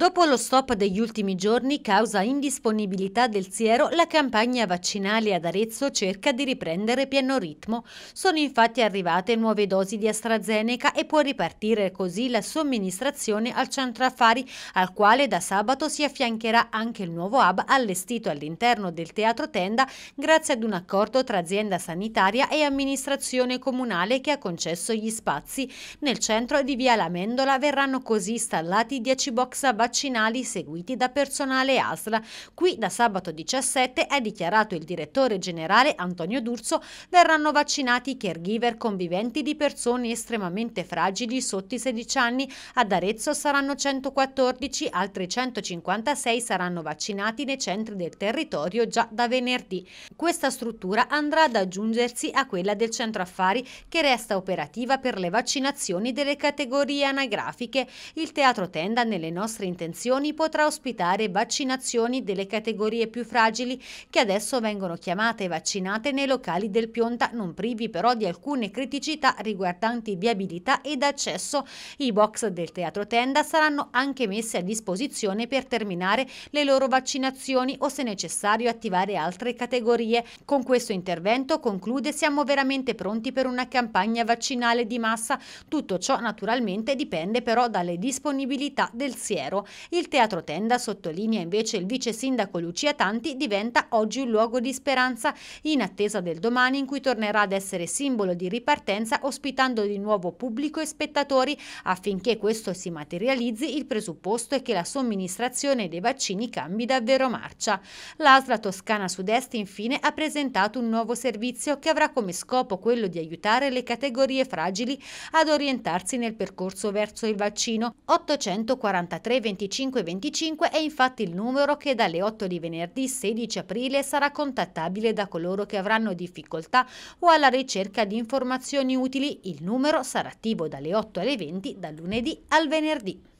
Dopo lo stop degli ultimi giorni, causa indisponibilità del siero, la campagna vaccinale ad Arezzo cerca di riprendere pieno ritmo. Sono infatti arrivate nuove dosi di AstraZeneca e può ripartire così la somministrazione al centro affari, al quale da sabato si affiancherà anche il nuovo hub allestito all'interno del teatro tenda grazie ad un accordo tra azienda sanitaria e amministrazione comunale che ha concesso gli spazi. Nel centro di Via Lamendola verranno così installati 10 box a vaccinazione vaccinali seguiti da personale ASL. Qui da sabato 17 è dichiarato il direttore generale Antonio D'Urso verranno vaccinati i caregiver conviventi di persone estremamente fragili sotto i 16 anni. Ad Arezzo saranno 114, altri 156 saranno vaccinati nei centri del territorio già da venerdì. Questa struttura andrà ad aggiungersi a quella del centro affari che resta operativa per le vaccinazioni delle categorie anagrafiche. Il teatro tenda nelle nostre intenzioni intenzioni potrà ospitare vaccinazioni delle categorie più fragili che adesso vengono chiamate e vaccinate nei locali del Pionta, non privi però di alcune criticità riguardanti viabilità ed accesso. I box del Teatro Tenda saranno anche messi a disposizione per terminare le loro vaccinazioni o se necessario attivare altre categorie. Con questo intervento conclude siamo veramente pronti per una campagna vaccinale di massa. Tutto ciò naturalmente dipende però dalle disponibilità del siero teatro. Il teatro Tenda, sottolinea invece il vice sindaco Lucia Tanti, diventa oggi un luogo di speranza in attesa del domani in cui tornerà ad essere simbolo di ripartenza ospitando di nuovo pubblico e spettatori. Affinché questo si materializzi il presupposto è che la somministrazione dei vaccini cambi davvero marcia. L'ASLA Toscana Sud-Est infine ha presentato un nuovo servizio che avrà come scopo quello di aiutare le categorie fragili ad orientarsi nel percorso verso il vaccino. 843 2525 è infatti il numero che dalle 8 di venerdì 16 aprile sarà contattabile da coloro che avranno difficoltà o alla ricerca di informazioni utili. Il numero sarà attivo dalle 8 alle 20 dal lunedì al venerdì.